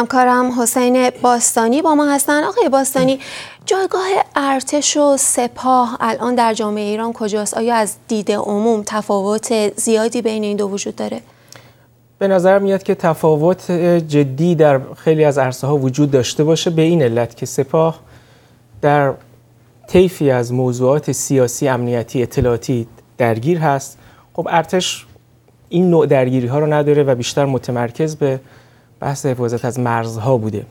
همکارم حسین باستانی با ما هستن آقای باستانی جایگاه ارتش و سپاه الان در جامعه ایران کجاست آیا از دید عموم تفاوت زیادی بین این دو وجود داره به نظر میاد که تفاوت جدی در خیلی از عرصه ها وجود داشته باشه به این علت که سپاه در طیفی از موضوعات سیاسی امنیتی اطلاعاتی درگیر هست خب ارتش این نوع درگیری ها رو نداره و بیشتر متمرکز به بحث حفاظت از مرزها بوده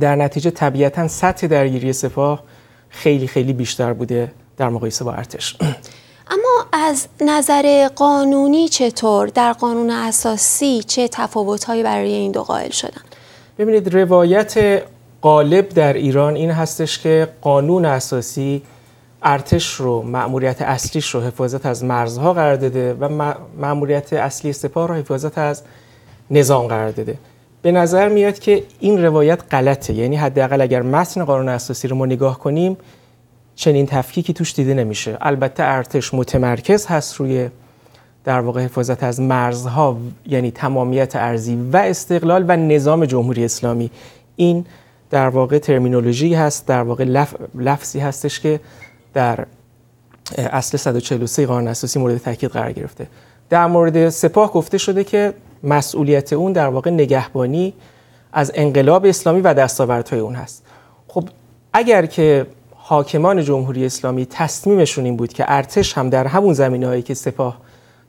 در نتیجه طبیعتا سطح درگیری سپاه خیلی خیلی بیشتر بوده در مقایسه با ارتش اما از نظر قانونی چطور در قانون اساسی چه تفاوتهایی برای این دو قائل شدن ببینید روایت غالب در ایران این هستش که قانون اساسی ارتش رو مأموریت اصلیش رو حفاظت از مرزها قرار داده و مأموریت اصلی سپاه رو حفاظت از نظام قرار داده به نظر میاد که این روایت غلطه یعنی حداقل اگر متن قانون اساسی رو ما نگاه کنیم چنین تفکیکی توش دیده نمیشه البته ارتش متمرکز هست روی در واقع حفاظت از مرزها یعنی تمامیت ارزی و استقلال و نظام جمهوری اسلامی این در واقع ترمینولوژی هست در واقع لف... لفظی هستش که در اصل 143 قانون اساسی مورد تاکید قرار گرفته در مورد سپاه گفته شده که مسئولیت اون در واقع نگهبانی از انقلاب اسلامی و دستاوردهای اون هست خب اگر که حاکمان جمهوری اسلامی تصمیمشون این بود که ارتش هم در همون زمینه هایی که سپاه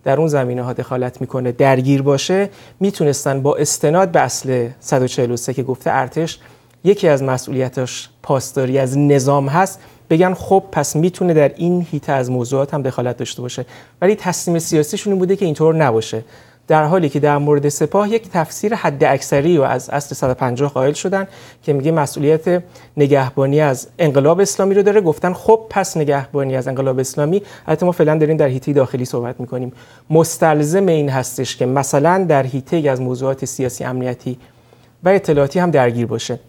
در اون زمینه ها دخالت میکنه درگیر باشه میتونستن با استناد به اصل 143 که گفته ارتش یکی از مسئولیتاش پاسداری از نظام هست بگن خب پس میتونه در این هیته از موضوعات هم دخالت داشته باشه ولی تصمیم سیاسیشون بوده که اینطور نباشه در حالی که در مورد سپاه یک تفسیر حد اکثری و از اصل 150 قائل شدن که میگه مسئولیت نگهبانی از انقلاب اسلامی رو داره گفتن خب پس نگهبانی از انقلاب اسلامی البته ما فعلا داریم در هیته داخلی صحبت میکنیم مستلزم این هستش که مثلا در هیته از موضوعات سیاسی امنیتی و اطلاعاتی هم درگیر باشه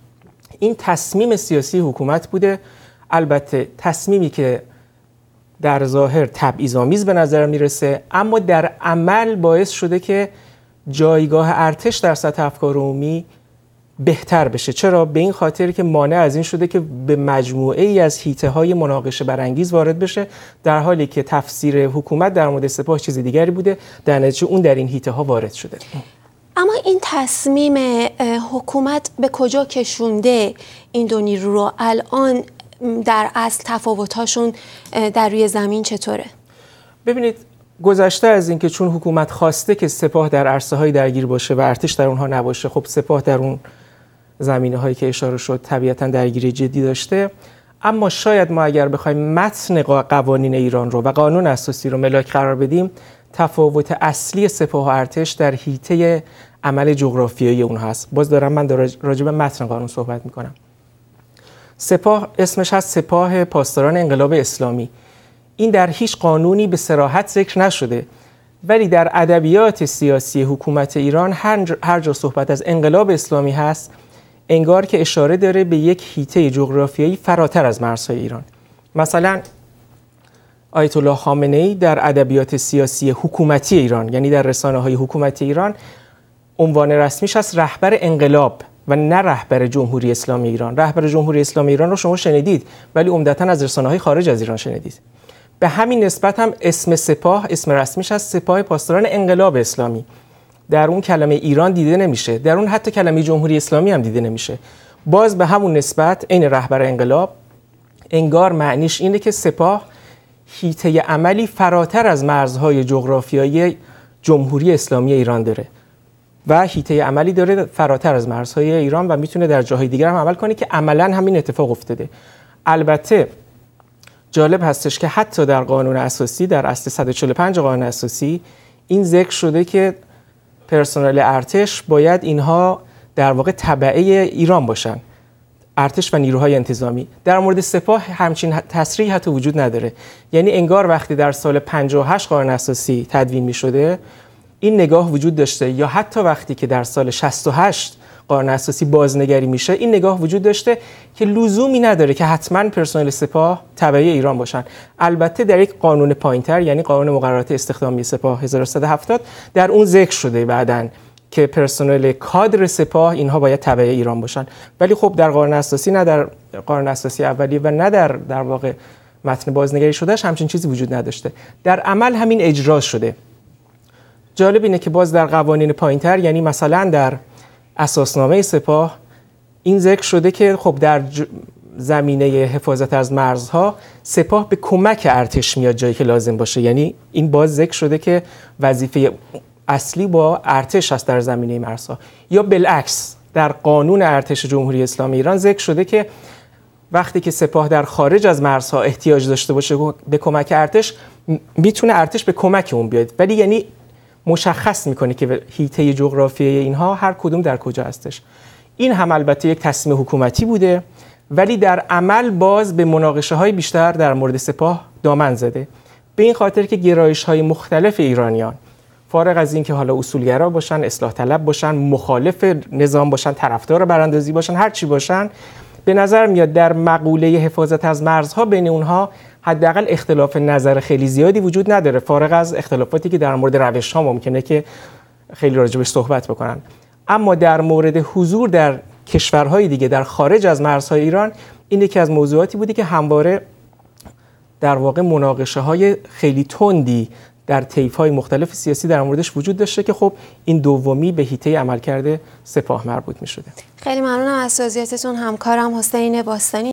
این تصمیم سیاسی حکومت بوده البته تصمیمی که در ظاهر تبعیض‌آمیز به نظر میرسه اما در عمل باعث شده که جایگاه ارتش در سطح افکار عمومی بهتر بشه چرا به این خاطر که مانع از این شده که به مجموعه ای از هیته های مناقشه برانگیز وارد بشه در حالی که تفسیر حکومت در مورد سپاه چیز دیگری بوده در نتیجه اون در این هیته ها وارد شده اما این تصمیم حکومت به کجا کشونده این دو رو الان در اصل تفاوتاشون در روی زمین چطوره ببینید گذشته از اینکه چون حکومت خواسته که سپاه در عرصه های درگیر باشه و ارتش در اونها نباشه خب سپاه در اون زمینه هایی که اشاره شد طبیعتا درگیری جدی داشته اما شاید ما اگر بخوایم متن قوانین ایران رو و قانون اساسی رو ملاک قرار بدیم تفاوت اصلی سپاه و ارتش در حیطه عمل جغرافیایی اون هست باز دارم من راجع به متن قانون صحبت میکنم سپاه اسمش هست سپاه پاسداران انقلاب اسلامی این در هیچ قانونی به سراحت ذکر نشده ولی در ادبیات سیاسی حکومت ایران هر جا صحبت از انقلاب اسلامی هست انگار که اشاره داره به یک هیته جغرافیایی فراتر از مرزهای ایران مثلا آیت الله خامنه ای در ادبیات سیاسی حکومتی ایران یعنی در رسانه های حکومتی ایران عنوان رسمیش از رهبر انقلاب و نه رهبر جمهوری اسلامی ایران رهبر جمهوری اسلامی ایران رو شما شنیدید ولی عمدتا از رسانه های خارج از ایران شنیدید به همین نسبت هم اسم سپاه اسم رسمیش از سپاه پاسداران انقلاب اسلامی در اون کلمه ایران دیده نمیشه در اون حتی کلمه جمهوری اسلامی هم دیده نمیشه باز به همون نسبت عین رهبر انقلاب انگار معنیش اینه که سپاه هیته عملی فراتر از مرزهای جغرافیایی جمهوری اسلامی ایران داره و هیته عملی داره فراتر از مرزهای ایران و میتونه در جاهای دیگر هم عمل کنه که عملا همین اتفاق افتاده البته جالب هستش که حتی در قانون اساسی در اصل 145 قانون اساسی این ذکر شده که پرسنل ارتش باید اینها در واقع تبعه ایران باشن ارتش و نیروهای انتظامی در مورد سپاه همچین تصریح حتی وجود نداره یعنی انگار وقتی در سال 58 قانون اساسی تدوین می شده این نگاه وجود داشته یا حتی وقتی که در سال 68 قانون اساسی بازنگری میشه این نگاه وجود داشته که لزومی نداره که حتما پرسنل سپاه تبعی ایران باشن البته در یک قانون پایینتر یعنی قانون مقررات استخدامی سپاه 1370 در اون ذکر شده بعدن که پرسنل کادر سپاه اینها باید تبع ایران باشن ولی خب در قانون اساسی نه در قانون اساسی اولی و نه در در واقع متن بازنگری شدهش همچین چیزی وجود نداشته در عمل همین اجرا شده جالب اینه که باز در قوانین تر یعنی مثلا در اساسنامه سپاه این ذکر شده که خب در زمینه حفاظت از مرزها سپاه به کمک ارتش میاد جایی که لازم باشه یعنی این باز ذکر شده که وظیفه اصلی با ارتش است در زمینه مرزها یا بالعکس در قانون ارتش جمهوری اسلامی ایران ذکر شده که وقتی که سپاه در خارج از مرزها احتیاج داشته باشه به کمک ارتش میتونه ارتش به کمک اون بیاد ولی یعنی مشخص میکنه که هیته جغرافیایی اینها هر کدوم در کجا هستش این هم البته یک تصمیم حکومتی بوده ولی در عمل باز به مناقشه های بیشتر در مورد سپاه دامن زده به این خاطر که گرایش های مختلف ایرانیان فارغ از اینکه حالا اصولگرا باشن، اصلاح طلب باشن، مخالف نظام باشن، طرفدار براندازی باشن، هر چی باشن به نظر میاد در مقوله حفاظت از مرزها بین اونها حداقل اختلاف نظر خیلی زیادی وجود نداره فارغ از اختلافاتی که در مورد روش ها ممکنه که خیلی راجبش صحبت بکنن اما در مورد حضور در کشورهای دیگه در خارج از مرزهای ایران این یکی از موضوعاتی بودی که همواره در واقع مناقشه های خیلی تندی در تیف های مختلف سیاسی در موردش وجود داشته که خب این دومی به هیته کرده سپاه مربوط می شده خیلی ممنونم از توضیحاتتون همکارم حسین باستانی